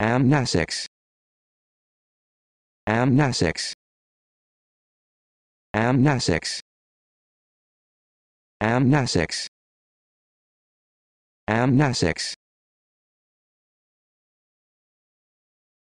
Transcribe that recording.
Amnasics. Amnasics. Amnasics. Amnasics. Amnasics.